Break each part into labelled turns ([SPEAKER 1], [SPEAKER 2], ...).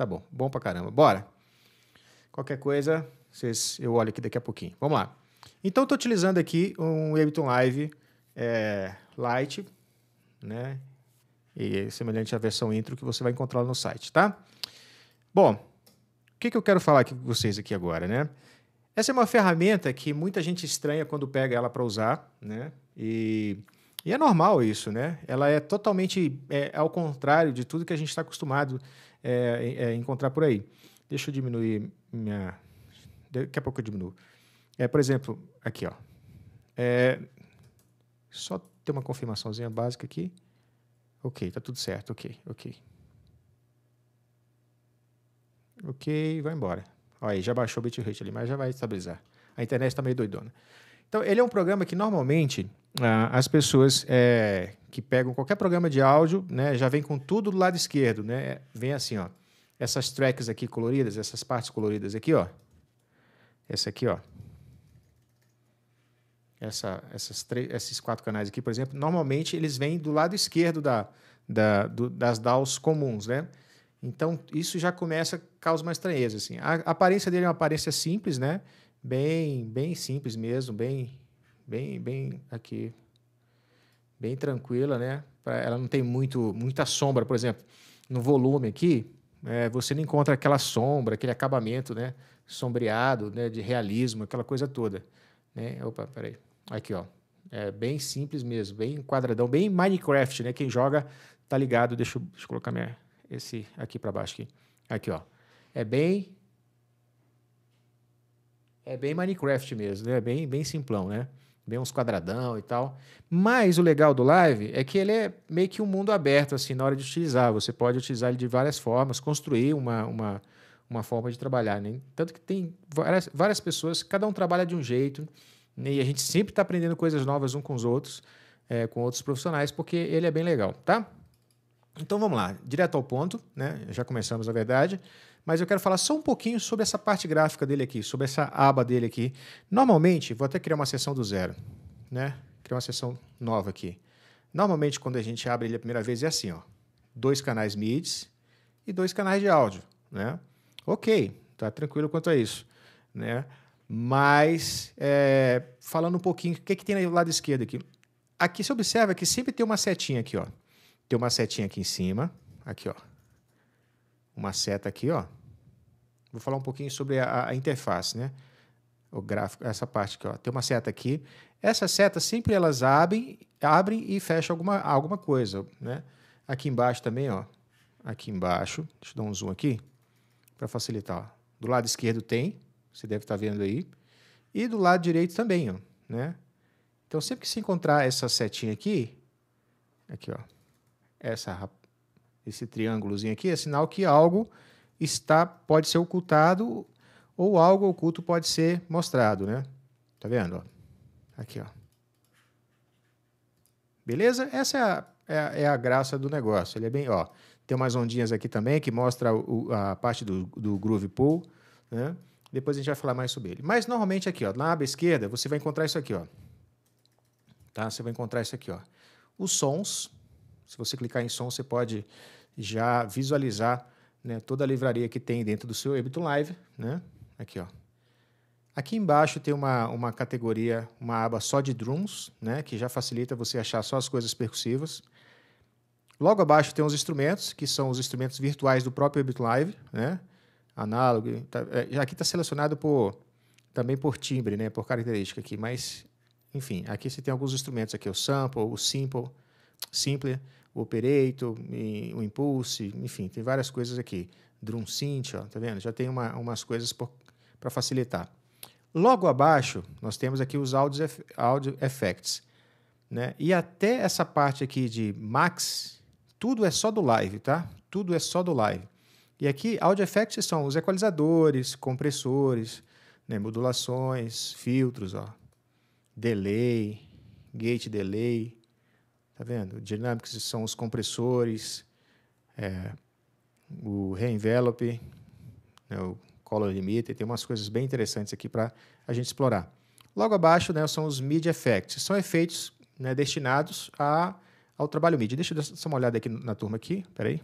[SPEAKER 1] Tá bom, bom pra caramba. Bora. Qualquer coisa, vocês, eu olho aqui daqui a pouquinho. Vamos lá. Então, estou utilizando aqui um Ableton Live é, Lite, né? E é semelhante à versão intro que você vai encontrar no site, tá? Bom, o que, que eu quero falar aqui com vocês aqui agora, né? Essa é uma ferramenta que muita gente estranha quando pega ela para usar, né? E, e, é normal isso, né? Ela é totalmente é, ao contrário de tudo que a gente está acostumado é, é, encontrar por aí. Deixa eu diminuir minha. Daqui a pouco eu diminuo. É, por exemplo, aqui, ó. É, só ter uma confirmaçãozinha básica aqui. Ok, tá tudo certo. Ok, ok. Ok, vai embora. Olha aí, já baixou o bitrate ali, mas já vai estabilizar. A internet está meio doidona. Então, ele é um programa que normalmente ah, as pessoas é, que pegam qualquer programa de áudio, né, já vem com tudo do lado esquerdo, né? Vem assim, ó. Essas tracks aqui coloridas, essas partes coloridas aqui, ó. Essa aqui, ó. Essa, essas esses quatro canais aqui, por exemplo, normalmente eles vêm do lado esquerdo da, da, do, das DAOs comuns, né? Então, isso já começa a causar uma estranheza, assim. A aparência dele é uma aparência simples, né? Bem, bem simples mesmo, bem bem, bem aqui, bem tranquila, né? Ela não tem muito, muita sombra, por exemplo, no volume aqui, é, você não encontra aquela sombra, aquele acabamento, né? Sombreado, né? De realismo, aquela coisa toda, né? Opa, peraí. Aqui, ó. É bem simples mesmo, bem quadradão, bem Minecraft, né? Quem joga tá ligado. Deixa eu, deixa eu colocar minha, esse aqui para baixo aqui. Aqui, ó. É bem é bem Minecraft mesmo, né? Bem, bem simplão, né? bem uns quadradão e tal. Mas o legal do Live é que ele é meio que um mundo aberto, assim, na hora de utilizar. Você pode utilizar ele de várias formas, construir uma, uma, uma forma de trabalhar. Né? Tanto que tem várias, várias pessoas, cada um trabalha de um jeito, né? e a gente sempre está aprendendo coisas novas um com os outros, é, com outros profissionais, porque ele é bem legal, tá? Então vamos lá, direto ao ponto, né? Já começamos, na verdade mas eu quero falar só um pouquinho sobre essa parte gráfica dele aqui, sobre essa aba dele aqui. Normalmente, vou até criar uma seção do zero, né? Criar uma seção nova aqui. Normalmente, quando a gente abre ele a primeira vez, é assim, ó. Dois canais MIDs e dois canais de áudio, né? Ok, tá tranquilo quanto a isso, né? Mas, é, falando um pouquinho, o que, é que tem do lado esquerdo aqui? Aqui você observa que sempre tem uma setinha aqui, ó. Tem uma setinha aqui em cima, aqui, ó. Uma seta aqui, ó. Vou falar um pouquinho sobre a, a interface, né? O gráfico, essa parte aqui, ó. Tem uma seta aqui. Essas setas sempre elas abrem, abrem e fecham alguma, alguma coisa, né? Aqui embaixo também, ó. Aqui embaixo, deixa eu dar um zoom aqui para facilitar. Do lado esquerdo tem, você deve estar tá vendo aí, e do lado direito também, ó, né? Então sempre que se encontrar essa setinha aqui, aqui, ó, essa esse triângulozinho aqui é sinal que algo está pode ser ocultado ou algo oculto pode ser mostrado, né? Tá vendo? Ó? Aqui, ó. Beleza? Essa é a, é a, é, a, graça do negócio. Ele é bem, ó. Tem umas ondinhas aqui também que mostra o, a parte do, do groove pool, né? Depois a gente vai falar mais sobre ele. Mas normalmente aqui, ó, na aba esquerda, você vai encontrar isso aqui, ó. Tá? Você vai encontrar isso aqui, ó. Os sons. Se você clicar em som, você pode já visualizar né, toda a livraria que tem dentro do seu Ableton Live, né? Aqui, ó. Aqui embaixo tem uma, uma categoria, uma aba só de drums, né, que já facilita você achar só as coisas percussivas. Logo abaixo tem os instrumentos, que são os instrumentos virtuais do próprio Ableton Live, né? Análogo. Tá, é, aqui está selecionado por também por timbre, né, por característica aqui, mas enfim, aqui você tem alguns instrumentos aqui, o sample, o simple, simpler, o Operator, o Impulse, enfim, tem várias coisas aqui. Drum Synth, ó, tá vendo? Já tem uma, umas coisas para facilitar. Logo abaixo, nós temos aqui os Audio, audio Effects. Né? E até essa parte aqui de Max, tudo é só do Live, tá? Tudo é só do Live. E aqui, Audio Effects são os equalizadores, compressores, né? modulações, filtros, ó. delay, gate delay, Tá vendo? Dynamics são os compressores, é, o reenvelope, né, o color limiter, tem umas coisas bem interessantes aqui para a gente explorar. Logo abaixo né, são os mid effects, são efeitos né, destinados a, ao trabalho mid. Deixa eu dar só uma olhada aqui na turma aqui, peraí.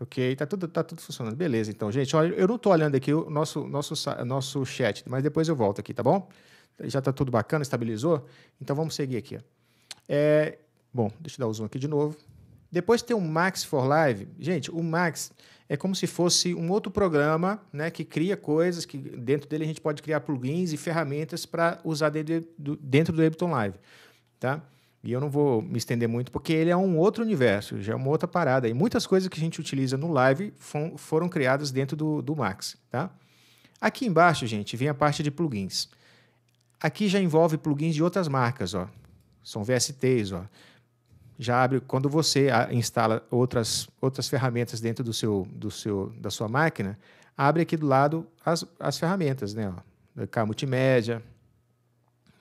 [SPEAKER 1] Ok, tá tudo, tá tudo funcionando. Beleza, então, gente. Olha, eu não estou olhando aqui o nosso, nosso, nosso chat, mas depois eu volto aqui, tá bom? Já está tudo bacana, estabilizou? Então vamos seguir aqui. Ó. É, bom, deixa eu dar o zoom aqui de novo. Depois tem o Max for Live. Gente, o Max é como se fosse um outro programa né, que cria coisas, que dentro dele a gente pode criar plugins e ferramentas para usar dentro do, Ableton Live. Tá? E eu não vou me estender muito, porque ele é um outro universo, já é uma outra parada. E muitas coisas que a gente utiliza no Live foram, foram criadas dentro do, do Max. Tá? Aqui embaixo, gente, vem a parte de plugins. Aqui já envolve plugins de outras marcas. Ó são VSTs. Ó. Já abre quando você ah, instala outras, outras ferramentas dentro do seu, do seu, da sua máquina, abre aqui do lado as, as ferramentas, né? K multimédia,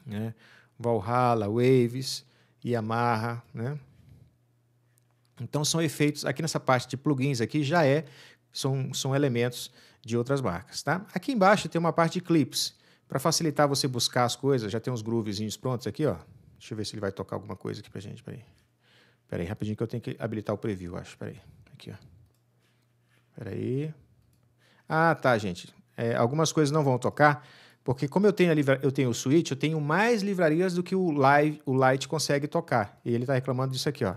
[SPEAKER 1] né? Valhalla, Waves, Yamaha, né? Então são efeitos aqui nessa parte de plugins aqui já é são, são elementos de outras marcas, tá? Aqui embaixo tem uma parte de clips para facilitar você buscar as coisas, já tem uns groovezinhos prontos aqui, ó. Deixa eu ver se ele vai tocar alguma coisa aqui pra gente. Peraí. Peraí, rapidinho que eu tenho que habilitar o preview, acho. Peraí. Aqui, ó. Peraí. Ah, tá, gente. É, algumas coisas não vão tocar, porque como eu tenho, a livra... eu tenho o Switch, eu tenho mais livrarias do que o, live, o Light consegue tocar. E ele tá reclamando disso aqui, ó.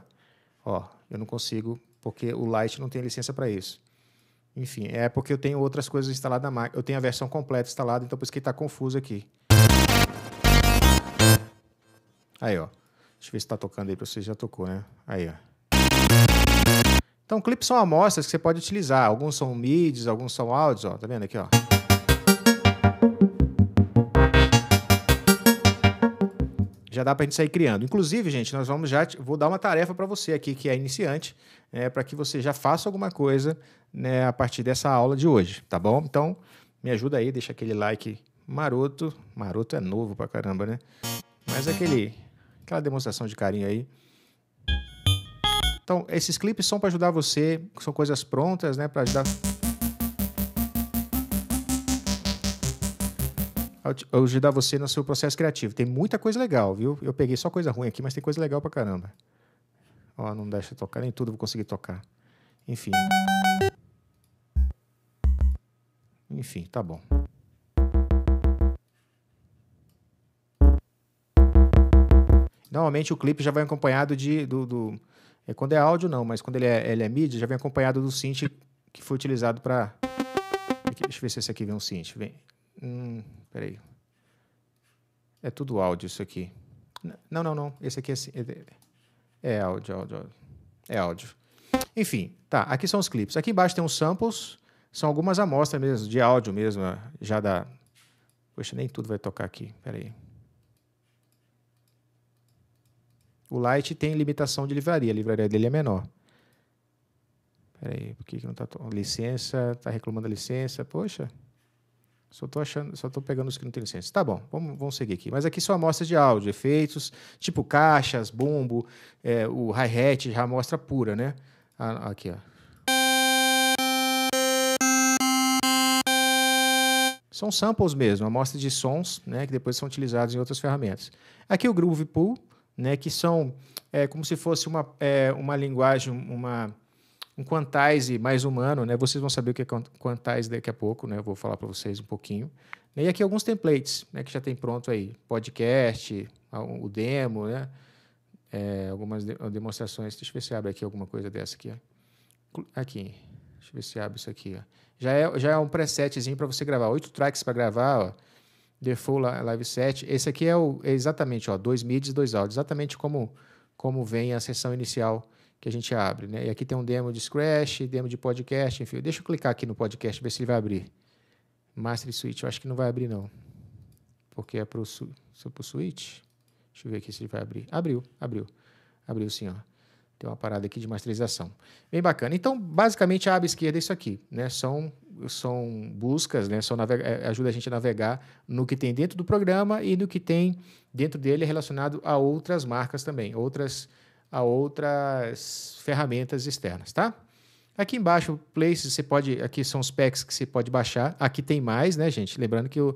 [SPEAKER 1] Ó, eu não consigo, porque o Light não tem licença para isso. Enfim, é porque eu tenho outras coisas instaladas na máquina. Eu tenho a versão completa instalada, então por isso que está confuso aqui. Aí, ó. Deixa eu ver se tá tocando aí pra vocês. Já tocou, né? Aí, ó. Então, clipes são amostras que você pode utilizar. Alguns são mids, alguns são áudios, ó. Tá vendo aqui, ó? já dá para gente sair criando. Inclusive, gente, nós vamos já vou dar uma tarefa para você aqui que é iniciante, é né, para que você já faça alguma coisa né, a partir dessa aula de hoje, tá bom? Então, me ajuda aí, deixa aquele like maroto, maroto é novo pra caramba, né? Mas aquele Aquela demonstração de carinho aí. Então, esses clipes são para ajudar você, são coisas prontas, né, para ajudar. Ajudar você no seu processo criativo. Tem muita coisa legal, viu? Eu peguei só coisa ruim aqui, mas tem coisa legal pra caramba. Ó, não deixa tocar, nem tudo vou conseguir tocar. Enfim. Enfim, tá bom. Normalmente o clipe já vem acompanhado de. Do, do, é, quando é áudio, não, mas quando ele é, ele é mídia, já vem acompanhado do synth que foi utilizado para. Deixa eu ver se esse aqui vem um synth. Vem. Hum, peraí. É tudo áudio isso aqui. Não, não, não. Esse aqui é, é. É áudio, áudio, áudio. É áudio. Enfim, tá. Aqui são os clipes. Aqui embaixo tem uns samples. São algumas amostras mesmo, de áudio mesmo, já da. Poxa, nem tudo vai tocar aqui. Peraí. aí. O Light tem limitação de livraria, a livraria dele é menor. Peraí, por que, que não tá. Licença, tá reclamando a licença. Poxa, só tô achando, só tô pegando os que não tem licença. Tá bom, vamos, vamos seguir aqui. Mas aqui são amostras de áudio, efeitos, tipo caixas, bumbo, é, o hi-hat já amostra pura, né? Ah, aqui, ó. São samples mesmo, amostras de sons, né, que depois são utilizados em outras ferramentas. Aqui o Groove Pool, né, que são é, como se fosse uma, é, uma linguagem, uma, um quantize mais humano. Né? Vocês vão saber o que é quantize daqui a pouco, né? eu vou falar para vocês um pouquinho. Né? E aqui alguns templates né, que já tem pronto aí, podcast, o demo, né? É, algumas demonstrações. Deixa eu ver se abre aqui alguma coisa dessa aqui. Ó. Aqui, deixa eu ver se abre isso aqui. Ó. Já, é, já é um presetzinho para você gravar, oito tracks para gravar, ó Default Live Set. Esse aqui é, o, é exatamente, ó, dois mids, dois áudios, exatamente como, como vem a sessão inicial que a gente abre, né? E aqui tem um demo de Scratch, demo de podcast, enfim. Deixa eu clicar aqui no podcast, ver se ele vai abrir. Master Switch, eu acho que não vai abrir não, porque é pro, se é pro Switch. Deixa eu ver aqui se ele vai abrir. Abriu, abriu, abriu sim, ó. Tem uma parada aqui de masterização. Bem bacana. Então, basicamente, a aba esquerda é isso aqui, né? São são buscas, né? São navega, é, ajuda a gente a navegar no que tem dentro do programa e no que tem dentro dele relacionado a outras marcas também, outras a outras ferramentas externas, tá? Aqui embaixo, places, você pode, aqui são os packs que você pode baixar. Aqui tem mais, né, gente? Lembrando que eu,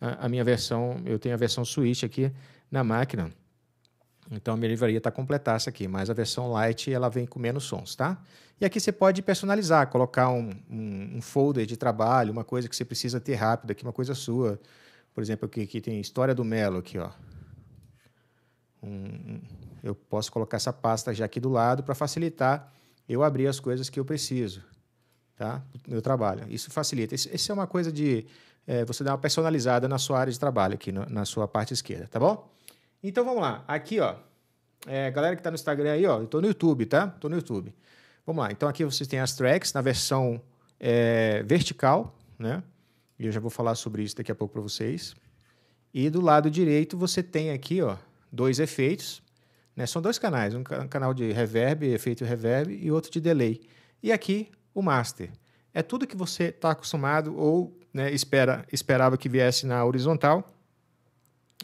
[SPEAKER 1] a, a minha versão, eu tenho a versão Switch aqui na máquina. Então a minha livraria está completar essa aqui, mas a versão light ela vem com menos sons, tá? E aqui você pode personalizar, colocar um, um, um folder de trabalho, uma coisa que você precisa ter rápido aqui, uma coisa sua. Por exemplo, aqui, aqui tem História do Melo aqui, ó. Um, eu posso colocar essa pasta já aqui do lado para facilitar eu abrir as coisas que eu preciso, tá? Do meu trabalho. Isso facilita. Isso, isso é uma coisa de é, você dar uma personalizada na sua área de trabalho aqui, no, na sua parte esquerda, tá bom? Então vamos lá. Aqui, ó. É, galera que está no Instagram aí, ó. Eu tô no YouTube, tá? Tô no YouTube. Vamos lá. Então aqui vocês têm as tracks na versão é, vertical, né? E eu já vou falar sobre isso daqui a pouco para vocês. E do lado direito você tem aqui, ó, dois efeitos. Né? São dois canais, um canal de reverb, efeito reverb, e outro de delay. E aqui o master. É tudo que você está acostumado ou né, espera, esperava que viesse na horizontal,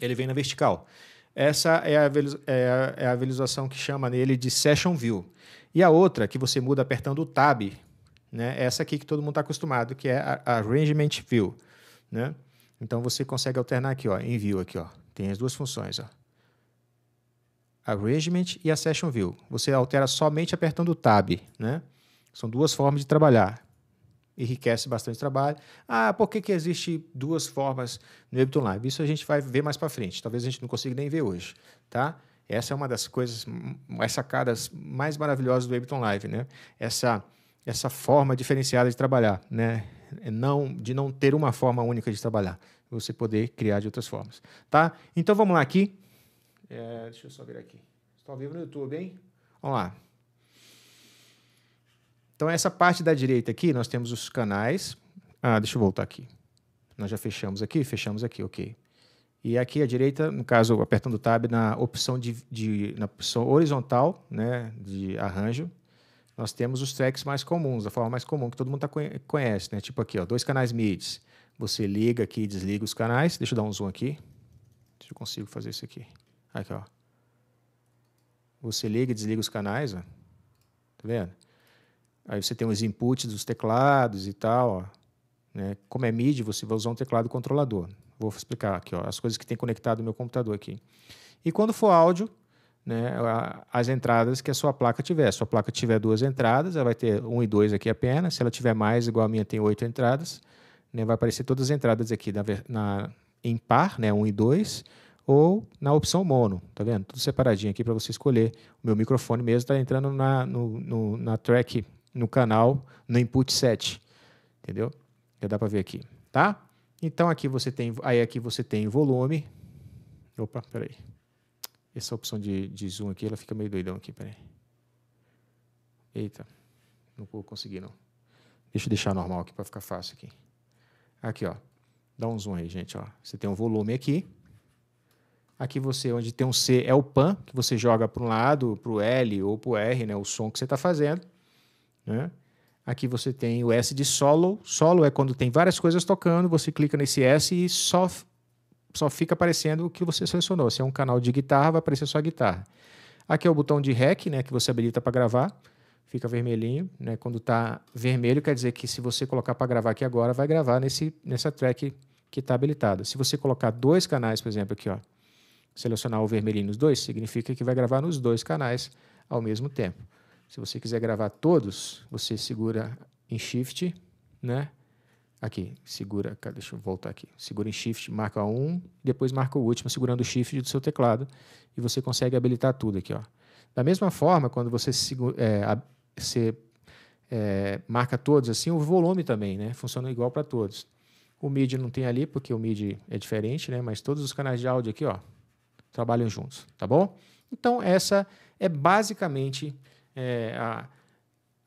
[SPEAKER 1] ele vem na vertical. Essa é, é a, é, a, visualização que chama nele de Session View. E a outra, que você muda apertando o Tab, né? É essa aqui que todo mundo está acostumado, que é a Arrangement View. Né? Então você consegue alternar aqui, ó, em View aqui, ó. Tem as duas funções, ó. Arrangement e a Session View. Você altera somente apertando o Tab, né? São duas formas de trabalhar enriquece bastante o trabalho. Ah, por que, que existe duas formas no Ableton Live? Isso a gente vai ver mais para frente. Talvez a gente não consiga nem ver hoje, tá? Essa é uma das coisas, mais hum, sacadas mais maravilhosas do Ableton Live, né? Essa, essa forma diferenciada de trabalhar, né? É não, de não ter uma forma única de trabalhar. Você poder criar de outras formas, tá? Então vamos lá aqui. É, deixa eu só vir aqui. Estou tá ao vivo no YouTube, hein? Vamos lá. Então, essa parte da direita aqui, nós temos os canais. Ah, deixa eu voltar aqui. Nós já fechamos aqui, fechamos aqui, ok. E aqui à direita, no caso, apertando o Tab, na opção, de, de, na opção horizontal né, de arranjo, nós temos os tracks mais comuns, a forma mais comum que todo mundo tá conhece, né? Tipo aqui, ó, dois canais MIDIs. Você liga aqui e desliga os canais. Deixa eu dar um zoom aqui. Deixa eu consigo fazer isso aqui. Aqui, ó. Você liga e desliga os canais, ó. Tá vendo? Aí você tem os inputs dos teclados e tal. Ó, né? Como é MIDI, você vai usar um teclado controlador. Vou explicar aqui ó, as coisas que tem conectado no meu computador aqui. E quando for áudio, né, as entradas que a sua placa tiver. Se a sua placa tiver duas entradas, ela vai ter um e dois aqui apenas. Se ela tiver mais, igual a minha tem oito entradas, né, vai aparecer todas as entradas aqui na, na em par, né, um e dois, ou na opção mono, tá vendo? Tudo separadinho aqui para você escolher. O meu microfone mesmo está entrando na, no, no, na track no canal, no input 7. Entendeu? Já dá para ver aqui, tá? Então aqui você tem, aí aqui você tem volume. Opa, peraí. Essa opção de, de zoom aqui, ela fica meio doidão aqui, peraí. Eita, não vou conseguir não. Deixa eu deixar normal aqui para ficar fácil aqui. Aqui, ó. Dá um zoom aí, gente, ó. Você tem um volume aqui. Aqui você, onde tem um C, é o pan, que você joga para um lado, para o L ou para o R, né, o som que você está fazendo. Né? Aqui você tem o S de solo. Solo é quando tem várias coisas tocando, você clica nesse S e só, só fica aparecendo o que você selecionou. Se é um canal de guitarra, vai aparecer só a guitarra. Aqui é o botão de REC, né, que você habilita para gravar. Fica vermelhinho, né? Quando está vermelho, quer dizer que se você colocar para gravar aqui agora, vai gravar nesse, nessa track que está habilitada. Se você colocar dois canais, por exemplo, aqui, ó, selecionar o vermelhinho nos dois, significa que vai gravar nos dois canais ao mesmo tempo. Se você quiser gravar todos, você segura em Shift, né? Aqui, segura, deixa eu voltar aqui. Segura em Shift, marca um, depois marca o último, segurando o Shift do seu teclado, e você consegue habilitar tudo aqui, ó. Da mesma forma, quando você, é, você é, marca todos assim, o volume também, né? Funciona igual para todos. O MIDI não tem ali, porque o MIDI é diferente, né? Mas todos os canais de áudio aqui, ó, trabalham juntos, tá bom? Então, essa é basicamente é, a,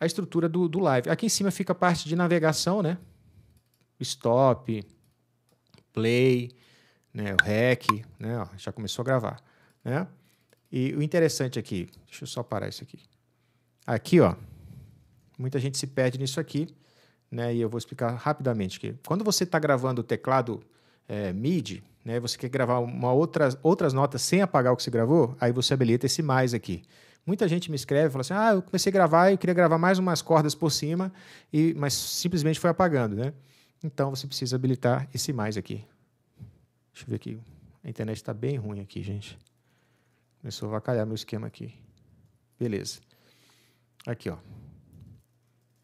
[SPEAKER 1] a estrutura do, do live. Aqui em cima fica a parte de navegação, né? Stop, play, né? o rec, né? Ó, já começou a gravar, né? E o interessante aqui, deixa eu só parar isso aqui. Aqui, ó, muita gente se perde nisso aqui, né? E eu vou explicar rapidamente que quando você está gravando o teclado é, MIDI, né? Você quer gravar uma outras, outras notas sem apagar o que você gravou, aí você habilita esse mais aqui. Muita gente me escreve e fala assim: ah, eu comecei a gravar, eu queria gravar mais umas cordas por cima, e, mas simplesmente foi apagando, né? Então você precisa habilitar esse mais aqui. Deixa eu ver aqui. A internet está bem ruim aqui, gente. Começou a vacalhar meu esquema aqui. Beleza. Aqui, ó.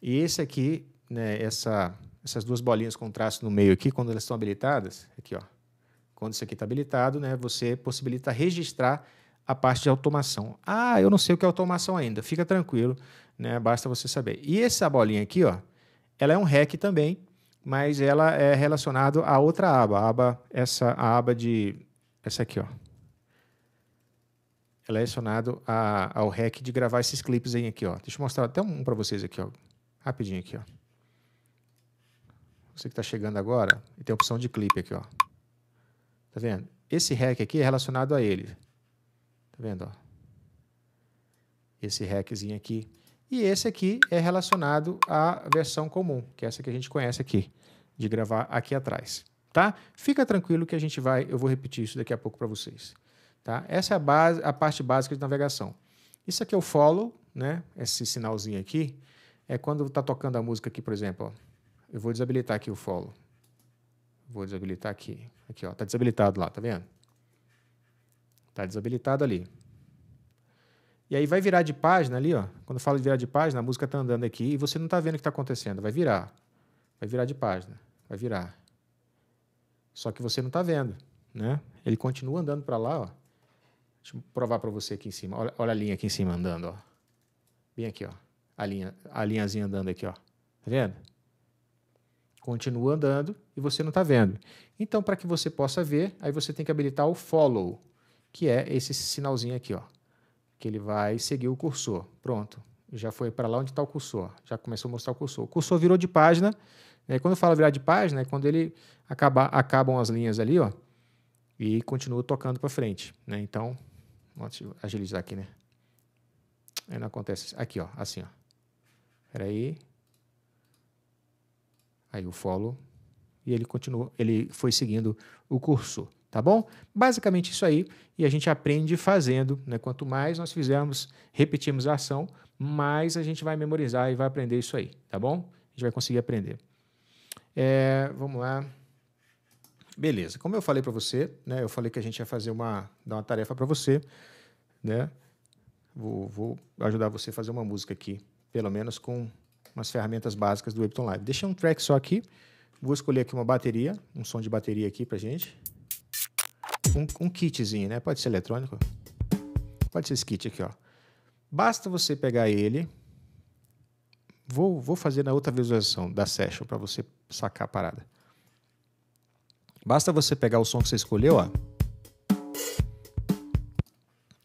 [SPEAKER 1] E esse aqui, né, essa, essas duas bolinhas com traço no meio aqui, quando elas estão habilitadas, aqui, ó. Quando isso aqui está habilitado, né, você possibilita registrar a parte de automação. Ah, eu não sei o que é automação ainda. Fica tranquilo, né? Basta você saber. E essa bolinha aqui, ó, ela é um rec também, mas ela é relacionado a outra aba, a aba essa a aba de essa aqui, ó. Ela é relacionado a, ao rec de gravar esses clipes aí aqui, ó. Deixa eu mostrar até um para vocês aqui, ó. Rapidinho aqui, ó. Você que está chegando agora, tem a opção de clipe aqui, ó. Tá vendo? Esse rec aqui é relacionado a ele. Tá vendo? Ó? Esse reczinho aqui. E esse aqui é relacionado à versão comum, que é essa que a gente conhece aqui, de gravar aqui atrás. Tá? Fica tranquilo que a gente vai, eu vou repetir isso daqui a pouco para vocês. Tá? Essa é a, base, a parte básica de navegação. Isso aqui é o follow, né? Esse sinalzinho aqui é quando está tocando a música aqui, por exemplo. Ó. Eu vou desabilitar aqui o follow. Vou desabilitar aqui. Aqui, ó. Tá desabilitado lá, tá vendo? Está desabilitado ali. E aí vai virar de página ali, ó. Quando eu falo de virar de página, a música está andando aqui e você não está vendo o que está acontecendo. Vai virar. Vai virar de página. Vai virar. Só que você não está vendo, né? Ele continua andando para lá, ó. Deixa eu provar para você aqui em cima. Olha, olha, a linha aqui em cima andando, ó. Bem aqui, ó. A, linha, a linhazinha andando aqui, ó. Tá vendo? Continua andando e você não está vendo. Então, para que você possa ver, aí você tem que habilitar o follow que é esse sinalzinho aqui, ó, que ele vai seguir o cursor. Pronto, já foi para lá onde está o cursor, já começou a mostrar o cursor. O cursor virou de página, né? quando eu falo virar de página, é quando ele acaba, acabam as linhas ali, ó, e continua tocando para frente, né? Então, vamos agilizar aqui, né? Aí não acontece, aqui, ó, assim, ó. Peraí. Aí o follow e ele continuou, ele foi seguindo o cursor tá bom? Basicamente isso aí, e a gente aprende fazendo, né? Quanto mais nós fizermos, repetirmos a ação, mais a gente vai memorizar e vai aprender isso aí, tá bom? A gente vai conseguir aprender. É, vamos lá. Beleza. Como eu falei para você, né? Eu falei que a gente ia fazer uma dar uma tarefa para você, né? Vou, vou, ajudar você a fazer uma música aqui, pelo menos com umas ferramentas básicas do Ableton Live. deixa um track só aqui. Vou escolher aqui uma bateria, um som de bateria aqui pra gente um, um kitzinho, né? Pode ser eletrônico. Pode ser esse kit aqui, ó. Basta você pegar ele. Vou, vou fazer na outra visualização da session para você sacar a parada. Basta você pegar o som que você escolheu, ó.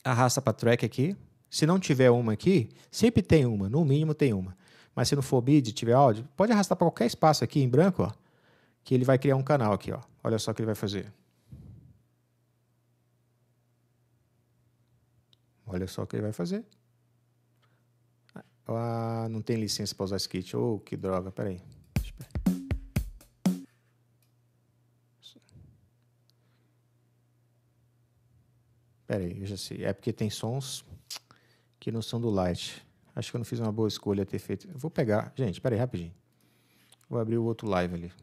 [SPEAKER 1] Arrasta para track aqui. Se não tiver uma aqui, sempre tem uma, no mínimo tem uma. Mas se não for bid tiver áudio, pode arrastar para qualquer espaço aqui em branco, ó, que ele vai criar um canal aqui, ó. Olha só o que ele vai fazer. Olha só o que ele vai fazer. Ah, não tem licença para usar esse kit. Oh, que droga, peraí. Peraí, eu já sei. É porque tem sons que não são do Light. Acho que eu não fiz uma boa escolha ter feito. Eu vou pegar. Gente, peraí, rapidinho. Vou abrir o outro live ali.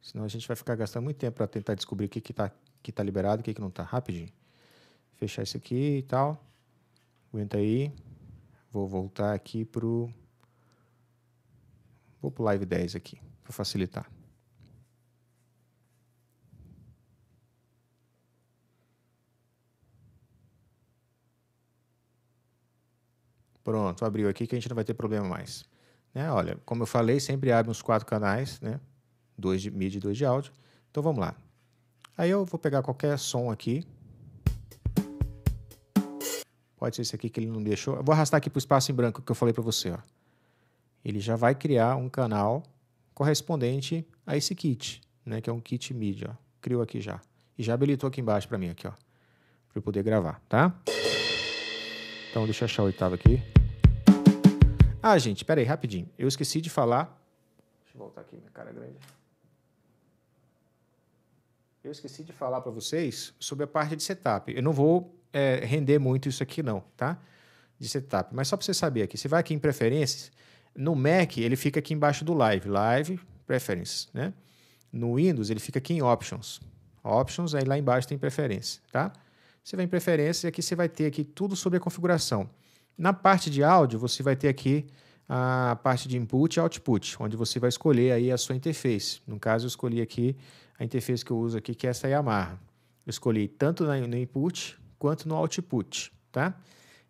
[SPEAKER 1] Senão a gente vai ficar gastando muito tempo para tentar descobrir o que está que tá liberado e o que, que não está. Rapidinho. Fechar isso aqui e tal. Aguenta aí. Vou voltar aqui pro. Vou pro live 10 aqui, para facilitar. Pronto, abriu aqui que a gente não vai ter problema mais. Né? Olha, como eu falei, sempre abre uns quatro canais, né? Dois de mídia e dois de áudio. Então vamos lá. Aí eu vou pegar qualquer som aqui. Pode ser esse aqui que ele não deixou. Eu vou arrastar aqui para o espaço em branco que eu falei para você. Ó. Ele já vai criar um canal correspondente a esse kit, né, que é um kit mídia. Ó. Criou aqui já. E já habilitou aqui embaixo para mim, aqui, ó, para eu poder gravar, tá? Então, deixa eu achar o oitavo aqui. Ah, gente, peraí, rapidinho. Eu esqueci de falar... Deixa eu voltar aqui, minha cara grande. Eu esqueci de falar para vocês sobre a parte de setup. Eu não vou é, render muito isso aqui não, tá? De setup. Mas só para você saber aqui, você vai aqui em preferências, no Mac ele fica aqui embaixo do Live, Live, Preferences, né? No Windows ele fica aqui em Options, Options, aí lá embaixo tem Preferências, tá? Você vai em Preferências e aqui você vai ter aqui tudo sobre a configuração. Na parte de áudio você vai ter aqui a parte de input e output, onde você vai escolher aí a sua interface. No caso, eu escolhi aqui a interface que eu uso aqui, que é essa Yamaha. Eu escolhi tanto no input quanto no output, tá?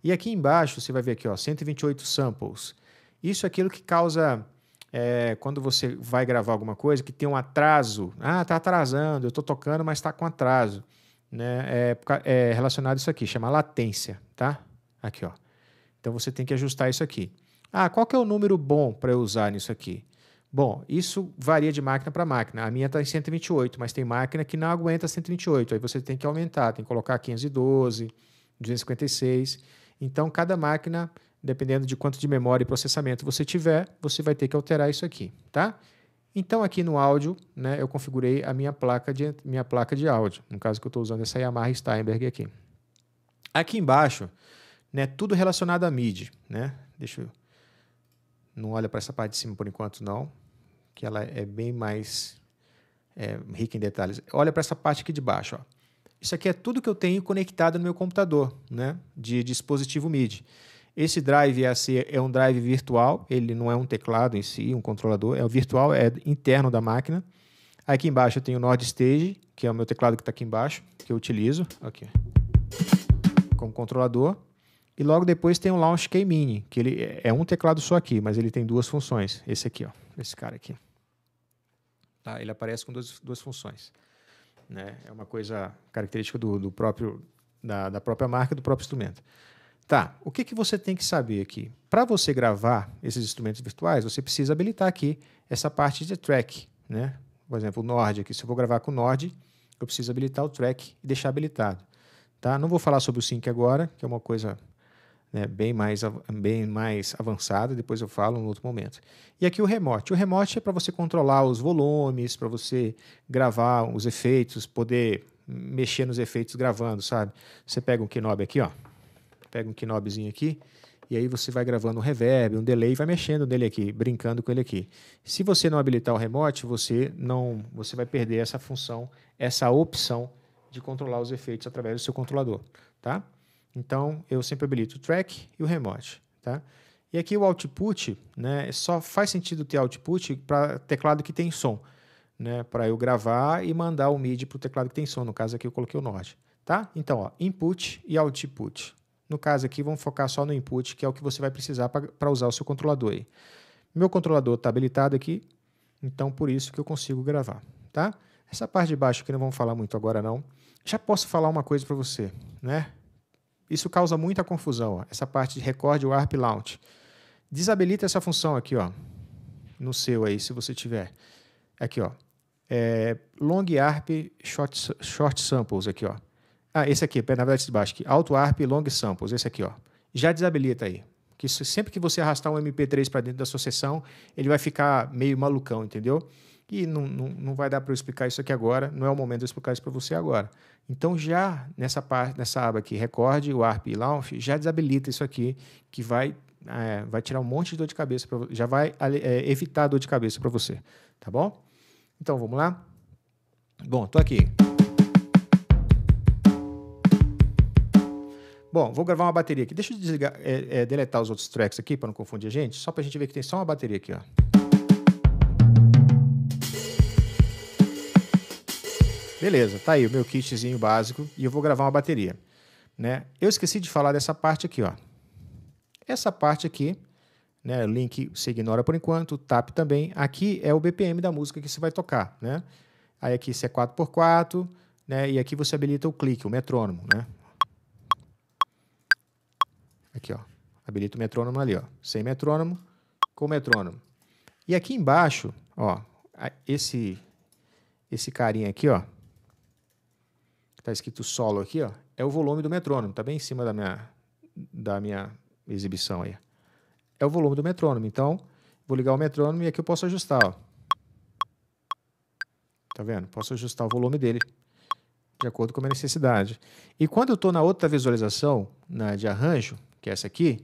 [SPEAKER 1] E aqui embaixo você vai ver aqui, ó, 128 samples. Isso é aquilo que causa é, quando você vai gravar alguma coisa que tem um atraso. Ah, tá atrasando, eu tô tocando, mas está com atraso. Né? É, é relacionado isso aqui, chama latência, tá? Aqui, ó. Então você tem que ajustar isso aqui. Ah, qual que é o número bom para eu usar nisso aqui? Bom, isso varia de máquina para máquina. A minha está em 128, mas tem máquina que não aguenta 128. Aí você tem que aumentar, tem que colocar 512, 256. Então, cada máquina, dependendo de quanto de memória e processamento você tiver, você vai ter que alterar isso aqui, tá? Então, aqui no áudio, né, eu configurei a minha placa de, minha placa de áudio. No caso que eu estou usando essa Yamaha Steinberg aqui. Aqui embaixo, né, tudo relacionado a MIDI, né? Deixa eu... Não olha para essa parte de cima por enquanto, não que ela é bem mais é, rica em detalhes. Olha para essa parte aqui de baixo. Ó. Isso aqui é tudo que eu tenho conectado no meu computador, né? de dispositivo MIDI. Esse drive é AC assim, é um drive virtual, ele não é um teclado em si, um controlador, é o virtual, é interno da máquina. Aqui embaixo eu tenho o Nord Stage, que é o meu teclado que está aqui embaixo, que eu utilizo aqui, como controlador. E logo depois tem o Launch Key Mini, que ele é, é um teclado só aqui, mas ele tem duas funções. Esse aqui, ó, esse cara aqui. Tá? Ele aparece com duas, duas funções. Né? É uma coisa característica do, do próprio, da, da, própria marca, do próprio instrumento. Tá, o que, que você tem que saber aqui? Para você gravar esses instrumentos virtuais, você precisa habilitar aqui essa parte de track. Né? Por exemplo, o Nord aqui. Se eu vou gravar com o Nord, eu preciso habilitar o track e deixar habilitado. Tá? Não vou falar sobre o sync agora, que é uma coisa né, bem, mais, bem mais avançada, depois eu falo em outro momento. E aqui o remote. O remote é para você controlar os volumes, para você gravar os efeitos, poder mexer nos efeitos gravando, sabe? Você pega um knob aqui, ó. Pega um knobzinho aqui, e aí você vai gravando um reverb, um delay, vai mexendo nele aqui, brincando com ele aqui. Se você não habilitar o remote, você não, você vai perder essa função, essa opção de controlar os efeitos através do seu controlador, tá? Então, eu sempre habilito o track e o remote, tá? E aqui o output, né, só faz sentido ter output para teclado que tem som, né, para eu gravar e mandar o MIDI para o teclado que tem som, no caso aqui eu coloquei o Nord, tá? Então, ó, input e output. No caso aqui, vamos focar só no input, que é o que você vai precisar para usar o seu controlador aí. Meu controlador está habilitado aqui, então por isso que eu consigo gravar, tá? Essa parte de baixo aqui não vamos falar muito agora não. Já posso falar uma coisa para você, né? Isso causa muita confusão, ó, essa parte de record warp launch. Desabilita essa função aqui, ó, no seu aí, se você tiver. Aqui, ó. É, long ARP short, short samples aqui, ó. Ah, esse aqui, na verdade, de baixo aqui. Auto ARP long samples, esse aqui, ó. Já desabilita aí. Que sempre que você arrastar um MP3 para dentro da sua sessão, ele vai ficar meio malucão, entendeu? que não, não, não vai dar para eu explicar isso aqui agora, não é o momento de eu explicar isso para você agora. Então, já nessa, parte, nessa aba aqui, Record, Warp e Launch, já desabilita isso aqui, que vai, é, vai tirar um monte de dor de cabeça, pra, já vai é, evitar dor de cabeça para você, tá bom? Então, vamos lá? Bom, estou aqui. Bom, vou gravar uma bateria aqui. Deixa eu desligar, é, é, deletar os outros tracks aqui para não confundir a gente, só para a gente ver que tem só uma bateria aqui, ó. Beleza, tá aí o meu kitzinho básico e eu vou gravar uma bateria. Né? Eu esqueci de falar dessa parte aqui, ó. Essa parte aqui, né? Link você ignora por enquanto, TAP também. Aqui é o BPM da música que você vai tocar, né? Aí aqui você é 4x4, né? E aqui você habilita o clique, o metrônomo, né? Aqui, ó. Habilita o metrônomo ali, ó. Sem metrônomo, com metrônomo. E aqui embaixo, ó, esse esse carinha aqui, ó, tá escrito solo aqui, ó, é o volume do metrônomo, está bem em cima da minha, da minha exibição aí. É o volume do metrônomo, então vou ligar o metrônomo e aqui eu posso ajustar, ó. Tá vendo? Posso ajustar o volume dele de acordo com a minha necessidade. E quando eu estou na outra visualização, na de arranjo, que é essa aqui,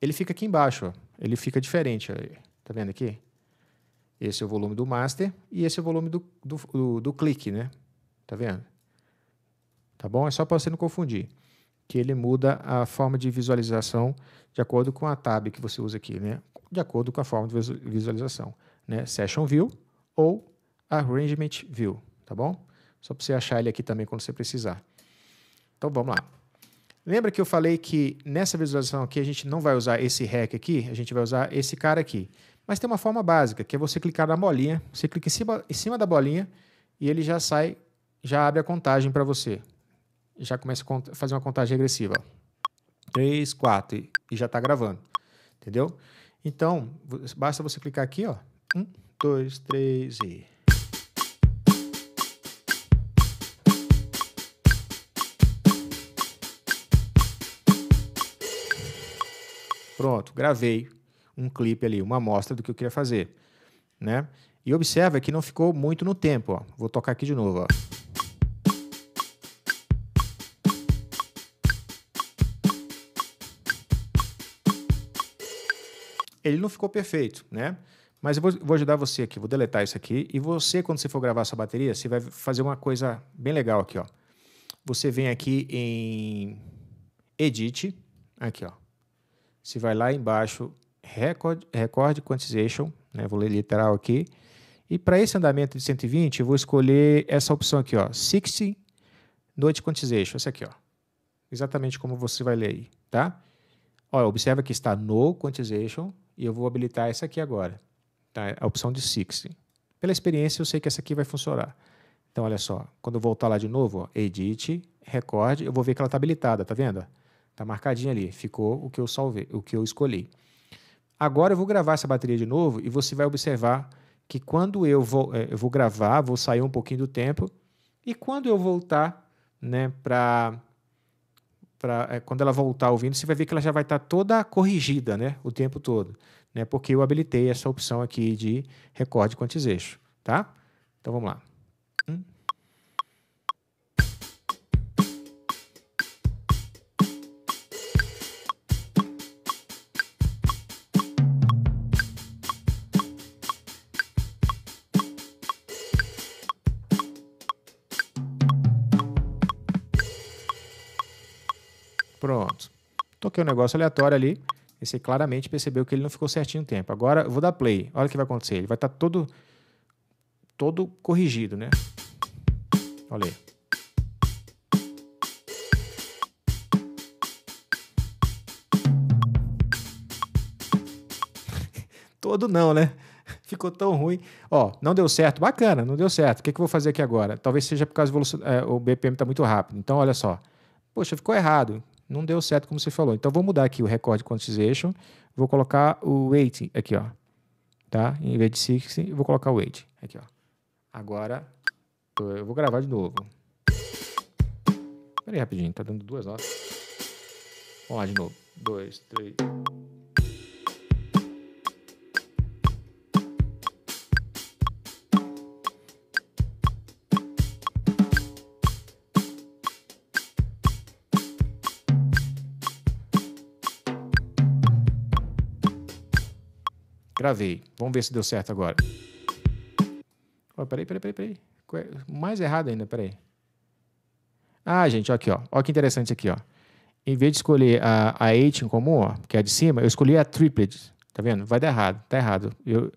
[SPEAKER 1] ele fica aqui embaixo, ó. ele fica diferente. Ó. Tá vendo aqui? Esse é o volume do master e esse é o volume do, do, do, do clique, né? Tá vendo? tá bom? É só para você não confundir, que ele muda a forma de visualização de acordo com a tab que você usa aqui, né? De acordo com a forma de visualização, né? Session View ou Arrangement View, tá bom? Só para você achar ele aqui também quando você precisar. Então vamos lá. Lembra que eu falei que nessa visualização aqui a gente não vai usar esse rec aqui, a gente vai usar esse cara aqui. Mas tem uma forma básica, que é você clicar na bolinha, você clica em cima, em cima da bolinha e ele já sai, já abre a contagem para você já começa a fazer uma contagem regressiva. 3, 4 e, e já está gravando. Entendeu? Então, basta você clicar aqui, ó. 1, 2, 3 e. Pronto, gravei um clipe ali, uma amostra do que eu queria fazer, né? E observa que não ficou muito no tempo, ó. Vou tocar aqui de novo, ó. Ele não ficou perfeito, né? Mas eu vou, vou, ajudar você aqui, vou deletar isso aqui. E você, quando você for gravar sua bateria, você vai fazer uma coisa bem legal aqui, ó. Você vem aqui em Edit, aqui, ó. Você vai lá embaixo, Record, record Quantization, né? Vou ler literal aqui. E para esse andamento de 120, eu vou escolher essa opção aqui, ó. 60 Note Quantization, essa aqui, ó. Exatamente como você vai ler aí, tá? Olha, observa que está no Quantization, e eu vou habilitar essa aqui agora, tá? a opção de 60. Pela experiência, eu sei que essa aqui vai funcionar. Então, olha só, quando eu voltar lá de novo, ó, Edit, Record, eu vou ver que ela está habilitada, tá vendo? Está marcadinha ali, ficou o que eu salvei, o que eu escolhi. Agora eu vou gravar essa bateria de novo e você vai observar que quando eu vou, é, eu vou gravar, vou sair um pouquinho do tempo, e quando eu voltar né, para para é, quando ela voltar ouvindo, você vai ver que ela já vai estar tá toda corrigida né, o tempo todo, né, porque eu habilitei essa opção aqui de recorde quantos eixos. Tá? Então vamos lá. Hum. que o um negócio aleatório ali. E você claramente percebeu que ele não ficou certinho o tempo. Agora eu vou dar play. Olha o que vai acontecer. Ele vai estar tá todo, todo corrigido, né? Olha aí. todo não, né? Ficou tão ruim. Ó, não deu certo. Bacana, não deu certo. O que, é que eu vou fazer aqui agora? Talvez seja por causa do é, o BPM tá muito rápido. Então, olha só. Poxa, ficou errado. Não deu certo como você falou. Então vou mudar aqui o record quantization, vou colocar o weight aqui, ó. Tá? Em vez de 60, vou colocar o weight aqui, ó. Agora eu vou gravar de novo. Pera aí rapidinho, tá dando duas notas. Vamos lá de novo. Dois, três. Gravei. Vamos ver se deu certo agora. Oh, peraí, peraí, peraí, peraí. É? Mais errado ainda, peraí. Ah, gente, aqui, ó. Olha que interessante aqui, ó. Em vez de escolher a, a 8 em comum, ó, que é a de cima, eu escolhi a triplet. Tá vendo? Vai dar errado, tá errado. Eu,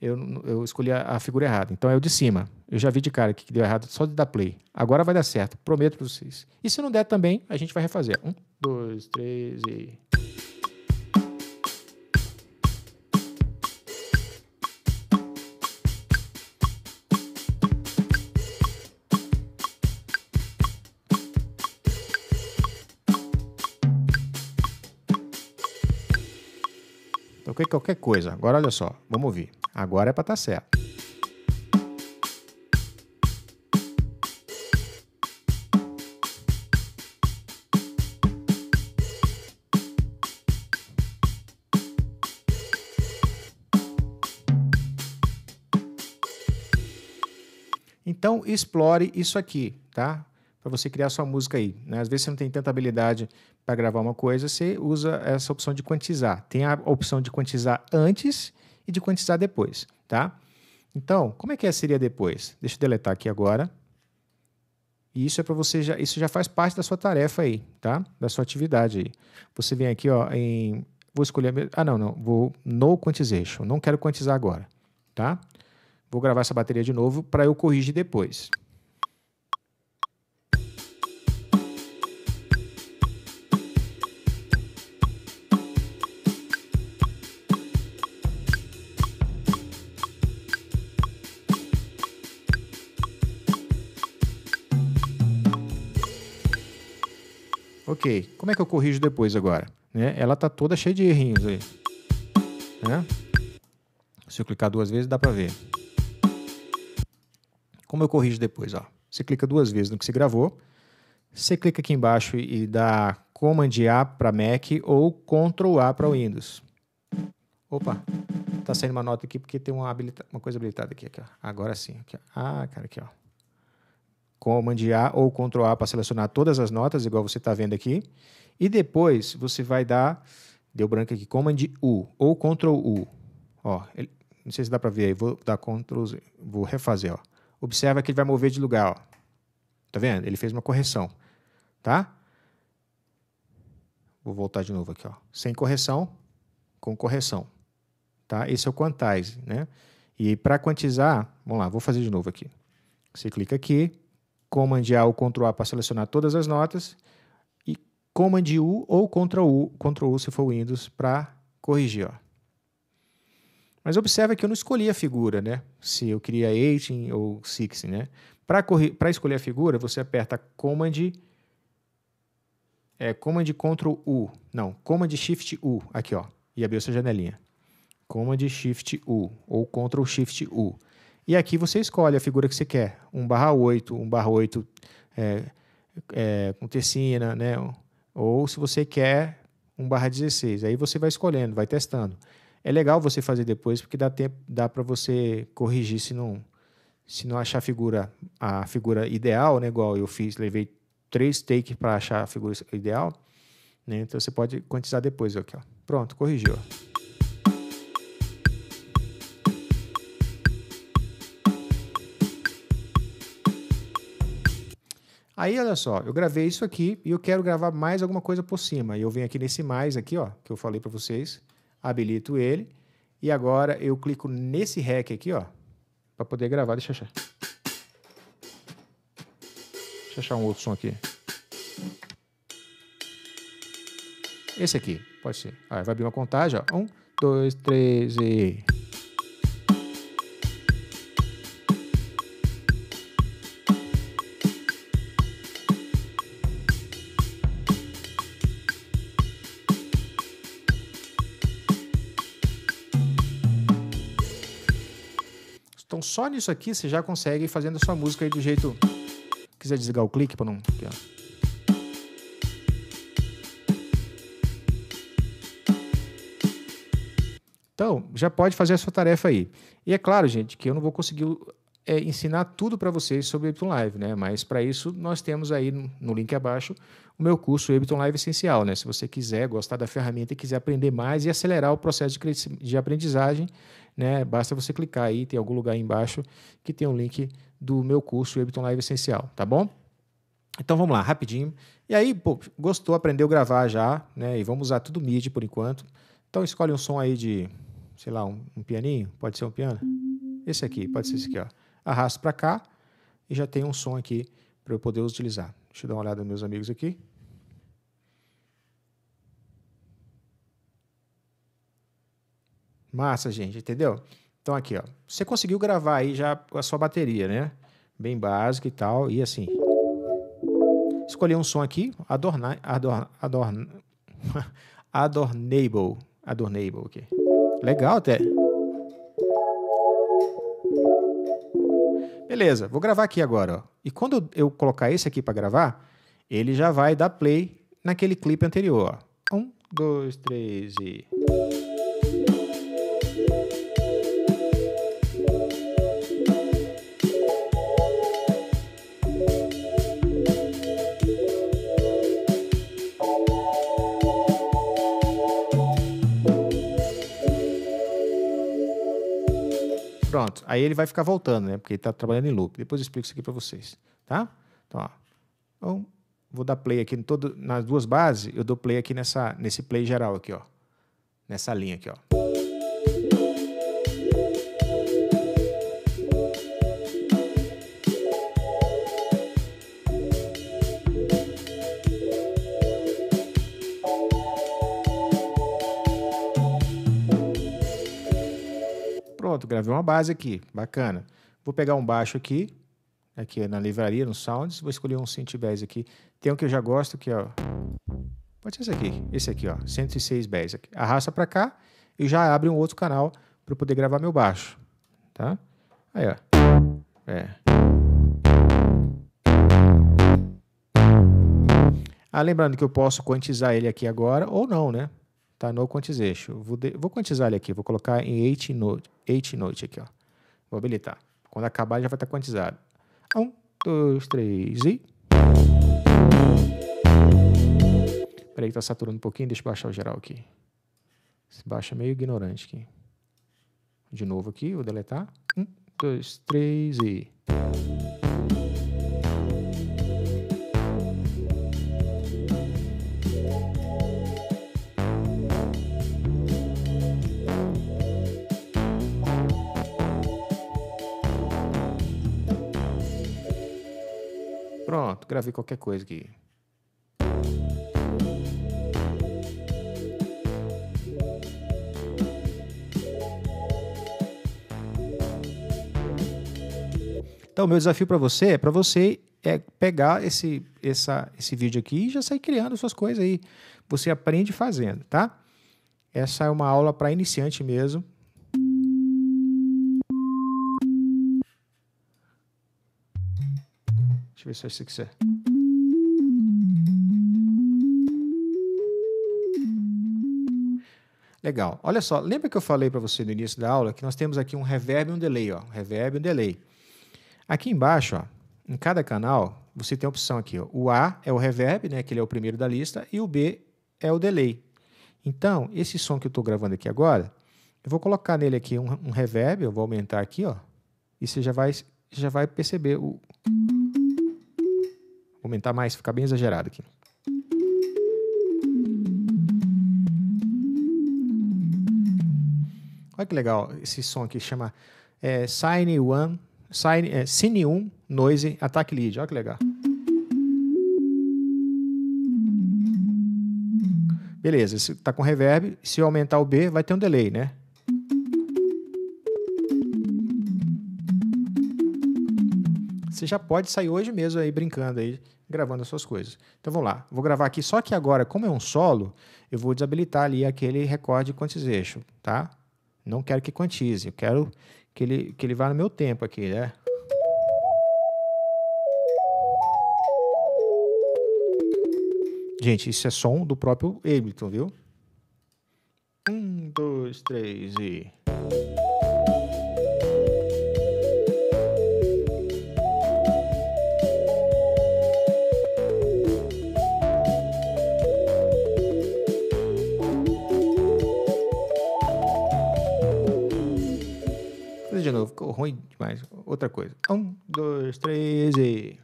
[SPEAKER 1] eu, eu escolhi a, a figura errada. Então é o de cima. Eu já vi de cara que deu errado só de dar play. Agora vai dar certo, prometo para vocês. E se não der também, a gente vai refazer. Um, dois, três e. qualquer coisa. Agora olha só, vamos ouvir. Agora é para estar tá certo. Então explore isso aqui, tá? para você criar sua música aí. Né? Às vezes você não tem tanta habilidade para gravar uma coisa, você usa essa opção de quantizar. Tem a opção de quantizar antes e de quantizar depois, tá? Então, como é que é, seria depois? Deixa eu deletar aqui agora. E isso é para você já, isso já faz parte da sua tarefa aí, tá? Da sua atividade aí. Você vem aqui, ó, em vou escolher, ah não, não, vou no quantization, não quero quantizar agora, tá? Vou gravar essa bateria de novo para eu corrigir depois. ok. Como é que eu corrijo depois agora? Né? Ela está toda cheia de errinhos aí. Né? Se eu clicar duas vezes, dá para ver. Como eu corrijo depois? Ó. Você clica duas vezes no que você gravou. Você clica aqui embaixo e dá Command A para Mac ou Ctrl A para Windows. Opa, tá saindo uma nota aqui porque tem uma, habilita uma coisa habilitada aqui. aqui Agora sim. Aqui, ah, cara, aqui, ó. Command A ou Ctrl A para selecionar todas as notas, igual você está vendo aqui. E depois você vai dar, deu branco aqui, Command U ou Ctrl U. Ó, ele, não sei se dá para ver aí, vou dar Ctrl Z, vou refazer, ó. Observa que ele vai mover de lugar, ó. Tá vendo? Ele fez uma correção, tá? Vou voltar de novo aqui, ó. Sem correção, com correção, tá? Esse é o quantize, né? E para quantizar, vamos lá, vou fazer de novo aqui. Você clica aqui, Command A ou Ctrl A para selecionar todas as notas e Command U ou Ctrl U, Ctrl U se for Windows, para corrigir. Ó. Mas observe que eu não escolhi a figura, né? Se eu queria 18 ou 6, né? Para escolher a figura, você aperta Command é Command Ctrl U, não, Command Shift U, aqui ó, e abriu essa janelinha. Command Shift U ou Ctrl Shift U. E aqui você escolhe a figura que você quer, 1 barra 8, 1 barra 8 é, é, com tecina, né? ou se você quer 1 barra 16. Aí você vai escolhendo, vai testando. É legal você fazer depois, porque dá, tempo, dá para você corrigir se não, se não achar a figura, a figura ideal, né? igual eu fiz, levei três takes para achar a figura ideal. Né? Então você pode quantizar depois aqui. Ó. Pronto, corrigiu. Aí, olha só, eu gravei isso aqui e eu quero gravar mais alguma coisa por cima. E eu venho aqui nesse mais aqui, ó, que eu falei para vocês, habilito ele. E agora eu clico nesse REC aqui, ó, para poder gravar. Deixa eu achar. Deixa eu achar um outro som aqui. Esse aqui, pode ser. Ah, vai abrir uma contagem, ó. Um, dois, três e... Só nisso aqui você já consegue ir fazendo a sua música aí do jeito. Quiser desligar o clique para não. Aqui, ó. Então, já pode fazer a sua tarefa aí. E é claro, gente, que eu não vou conseguir é, ensinar tudo para vocês sobre Ableton Live, né? Mas para isso nós temos aí no link abaixo o meu curso Ableton Live Essencial, né? Se você quiser gostar da ferramenta e quiser aprender mais e acelerar o processo de, de aprendizagem, né? Basta você clicar aí, tem algum lugar aí embaixo que tem um link do meu curso Ableton Live Essencial, tá bom? Então vamos lá, rapidinho. E aí, pô, gostou, aprendeu a gravar já, né? E vamos usar tudo MIDI por enquanto. Então escolhe um som aí de, sei lá, um, um pianinho, pode ser um piano. Esse aqui, pode ser esse aqui, ó arrasto para cá e já tem um som aqui para eu poder utilizar. Deixa eu dar uma olhada nos meus amigos aqui. Massa, gente, entendeu? Então aqui, ó, você conseguiu gravar aí já a sua bateria, né? Bem básica e tal, e assim. Escolhi um som aqui, adornar, adorn, adornable, adornable aqui. Legal até. Beleza, vou gravar aqui agora. Ó. E quando eu colocar esse aqui para gravar, ele já vai dar play naquele clipe anterior. Ó. Um, dois, três e. Pronto. Aí ele vai ficar voltando, né? Porque ele está trabalhando em loop. Depois eu explico isso aqui para vocês, tá? Então, ó. Então, vou dar play aqui em todo, nas duas bases. Eu dou play aqui nessa, nesse play geral aqui, ó. Nessa linha aqui, ó. gravei uma base aqui, bacana. Vou pegar um baixo aqui, aqui na livraria, no Sounds, vou escolher um synth bass aqui. Tem um que eu já gosto, que é. pode ser esse aqui, esse aqui, ó, 106 bass. Aqui. Arrasta para cá e já abre um outro canal para poder gravar meu baixo, tá? Aí, ó. É. Ah, lembrando que eu posso quantizar ele aqui agora ou não, né? Tá no quantization. Vou, de... vou quantizar ele aqui, vou colocar em 8 note eight noite aqui, ó. Vou habilitar. Quando acabar já vai estar quantizado. Um, dois, três e... aí que está saturando um pouquinho, deixa eu baixar o geral aqui. Se baixa é meio ignorante aqui. De novo aqui, vou deletar. Um, dois, três e... Pronto, gravei qualquer coisa aqui. Então, meu desafio para você é para você é pegar esse, essa, esse vídeo aqui e já sair criando suas coisas aí. Você aprende fazendo, tá? Essa é uma aula para iniciante mesmo. Deixa eu ver se eu sei que é. Legal. Olha só, lembra que eu falei para você no início da aula que nós temos aqui um reverb e um delay, ó, reverb e um delay. Aqui embaixo, ó, em cada canal, você tem a opção aqui, ó. O A é o reverb, né, que ele é o primeiro da lista, e o B é o delay. Então, esse som que eu estou gravando aqui agora, eu vou colocar nele aqui um, um reverb, eu vou aumentar aqui, ó, e você já vai, já vai perceber o aumentar mais, ficar bem exagerado aqui. Olha que legal esse som aqui, chama é, Sine One, Sine, é, Cine 1 Noise Attack Lead. Olha que legal. Beleza, está com reverb, se eu aumentar o B, vai ter um delay, né? Você já pode sair hoje mesmo aí brincando aí, gravando as suas coisas. Então vamos lá, vou gravar aqui, só que agora, como é um solo, eu vou desabilitar ali aquele recorde quantization, tá? Não quero que quantize, eu quero que ele, que ele vá no meu tempo aqui, né? Gente, isso é som do próprio Ableton, viu? Um, dois, três e. mais outra coisa. Um, dois, três e.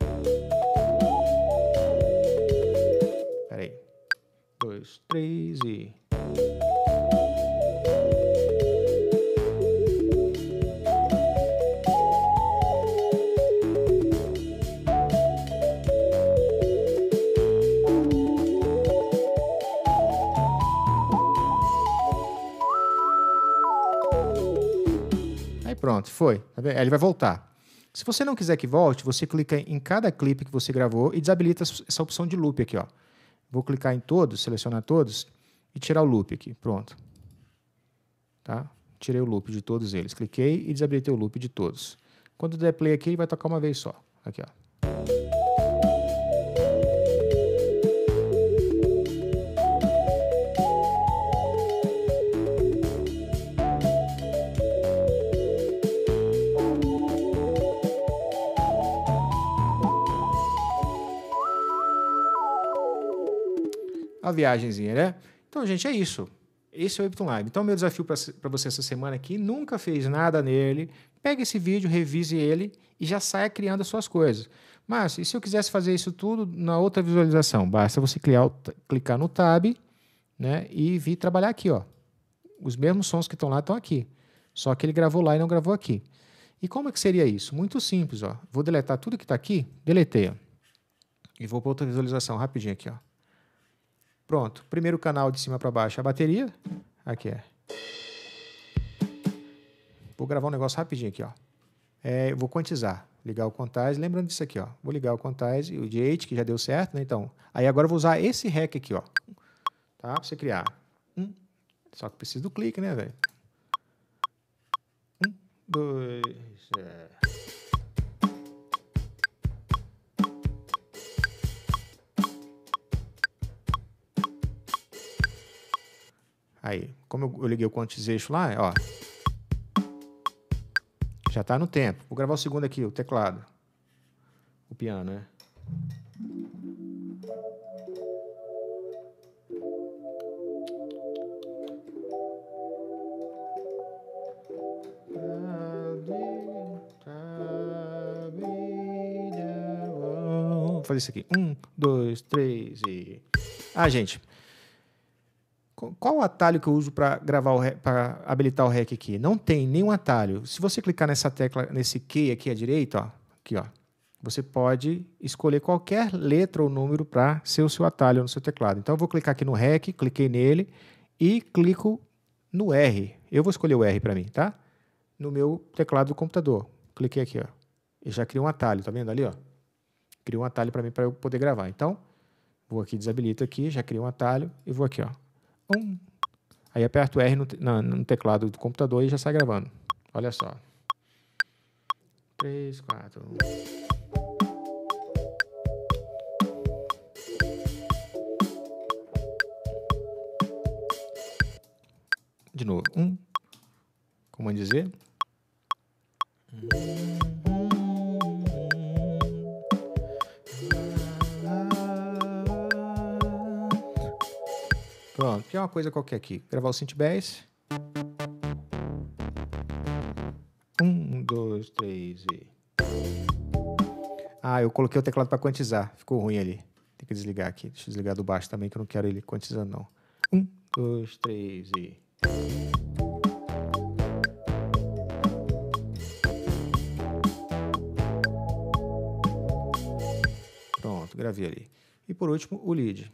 [SPEAKER 1] Pronto, foi. Tá ele vai voltar. Se você não quiser que volte, você clica em cada clipe que você gravou e desabilita essa opção de loop aqui. Ó. Vou clicar em todos, selecionar todos e tirar o loop aqui. Pronto. Tá? Tirei o loop de todos eles. Cliquei e desabilitei o loop de todos. Quando der play aqui, ele vai tocar uma vez só. Aqui, ó. a viagemzinha, né? Então, gente, é isso. Esse é o Epton Live. Então, meu desafio para você essa semana aqui, nunca fez nada nele, pega esse vídeo, revise ele e já saia criando as suas coisas. Mas, e se eu quisesse fazer isso tudo na outra visualização? Basta você criar, clicar no tab né, e vir trabalhar aqui. Ó. Os mesmos sons que estão lá estão aqui. Só que ele gravou lá e não gravou aqui. E como é que seria isso? Muito simples. Ó. Vou deletar tudo que está aqui, deletei. Ó. E vou para outra visualização rapidinho aqui. Ó. Pronto. Primeiro canal de cima para baixo, é a bateria. Aqui é. Vou gravar um negócio rapidinho aqui, ó. É, vou quantizar. Ligar o quantize, lembrando disso aqui, ó. Vou ligar o quantize, o gate que já deu certo, né? Então, aí agora eu vou usar esse rec aqui, ó. Tá? Pra você criar. Um. Só que precisa do clique, né, velho? Um, dois, é... Aí, como eu, liguei o quantizeixo lá, ó. Já está no tempo. Vou gravar o segundo aqui, o teclado. O piano, né? Vou fazer isso aqui. Um, dois, três e. Ah, gente qual o atalho que eu uso para gravar para habilitar o REC aqui? Não tem nenhum atalho. Se você clicar nessa tecla, nesse Q aqui à direita, ó, aqui, ó, você pode escolher qualquer letra ou número para ser o seu atalho no seu teclado. Então eu vou clicar aqui no REC, cliquei nele e clico no R. Eu vou escolher o R para mim, tá? No meu teclado do computador. Cliquei aqui, ó. E já cria um atalho, tá vendo ali, ó? Cria um atalho para mim para eu poder gravar. Então, vou aqui, desabilito aqui, já criei um atalho e vou aqui, ó. Um. Aí aperto R no, no, no teclado do computador e já sai gravando. Olha só. 3, 4. De novo. Um. Como dizer? Hum. Pronto, que é uma coisa qualquer aqui. Gravar o synth bass. Um, dois, três e. Ah, eu coloquei o teclado para quantizar. Ficou ruim ali. Tem que desligar aqui. Deixa eu desligar do baixo também, que eu não quero ele quantizando, não. Um, dois, três e. Pronto, gravei ali. E por último, o lead.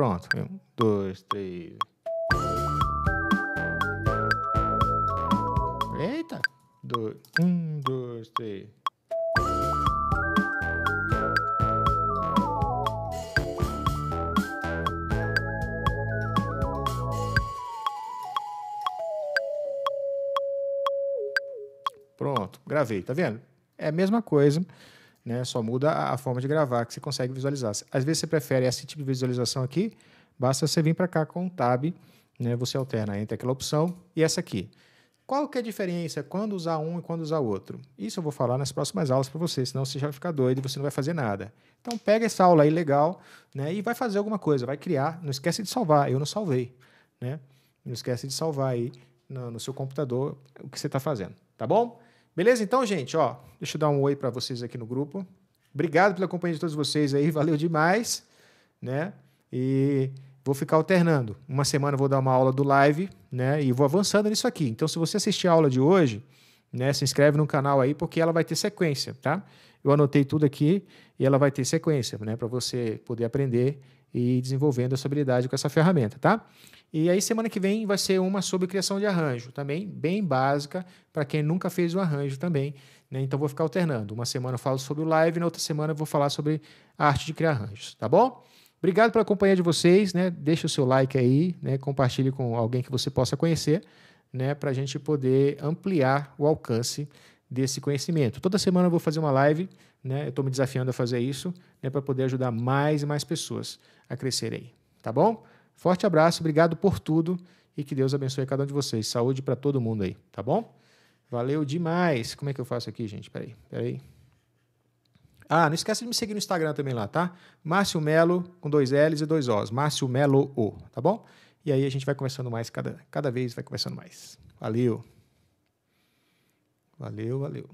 [SPEAKER 1] Pronto. Um, dois, três. Eita! Dois, um, dois, três. Pronto, gravei, tá vendo? É a mesma coisa. Né? Só muda a, forma de gravar que você consegue visualizar. Às vezes você prefere esse tipo de visualização aqui, basta você vir para cá com o tab, né? você alterna entre aquela opção e essa aqui. Qual que é a diferença quando usar um e quando usar outro? Isso eu vou falar nas próximas aulas para você, senão você já vai ficar doido e você não vai fazer nada. Então pega essa aula aí legal né, e vai fazer alguma coisa, vai criar. Não esquece de salvar, eu não salvei. Né? Não esquece de salvar aí no, no seu computador o que você está fazendo, tá bom? Beleza? Então, gente, ó, deixa eu dar um oi para vocês aqui no grupo. Obrigado pela companhia de todos vocês aí, valeu demais, né? E vou ficar alternando. Uma semana eu vou dar uma aula do live, né? E vou avançando nisso aqui. Então, se você assistir a aula de hoje, né, se inscreve no canal aí porque ela vai ter sequência, tá? Eu anotei tudo aqui e ela vai ter sequência, né, para você poder aprender e desenvolvendo essa habilidade com essa ferramenta, tá? E aí semana que vem vai ser uma sobre criação de arranjo, também bem básica para quem nunca fez um arranjo também, né? Então vou ficar alternando. Uma semana eu falo sobre o live, na outra semana eu vou falar sobre a arte de criar arranjos, tá bom? Obrigado pela companhia de vocês, né? Deixa o seu like aí, né? Compartilhe com alguém que você possa conhecer, né? Para a gente poder ampliar o alcance desse conhecimento. Toda semana eu vou fazer uma live, né? Eu estou me desafiando a fazer isso, né? Para poder ajudar mais e mais pessoas a Crescerei. Tá bom? Forte abraço, obrigado por tudo e que Deus abençoe cada um de vocês. Saúde para todo mundo aí, tá bom? Valeu demais. Como é que eu faço aqui, gente? Peraí, peraí. Ah, não esquece de me seguir no Instagram também lá, tá? Márcio Melo com dois L's e dois O's. Márcio Melo O, tá bom? E aí a gente vai conversando mais, cada, cada vez vai conversando mais. Valeu. Valeu, valeu.